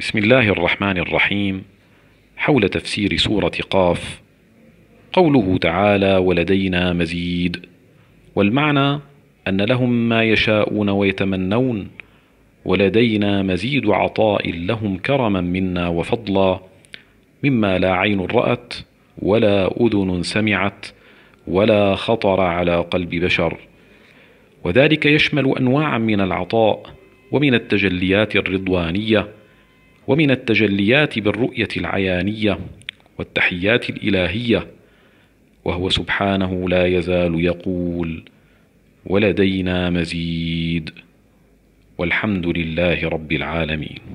بسم الله الرحمن الرحيم حول تفسير سورة قاف قوله تعالى ولدينا مزيد والمعنى أن لهم ما يشاءون ويتمنون ولدينا مزيد عطاء لهم كرما منا وفضلا مما لا عين رأت ولا أذن سمعت ولا خطر على قلب بشر وذلك يشمل أنواعا من العطاء ومن التجليات الرضوانية ومن التجليات بالرؤية العيانية والتحيات الإلهية وهو سبحانه لا يزال يقول ولدينا مزيد والحمد لله رب العالمين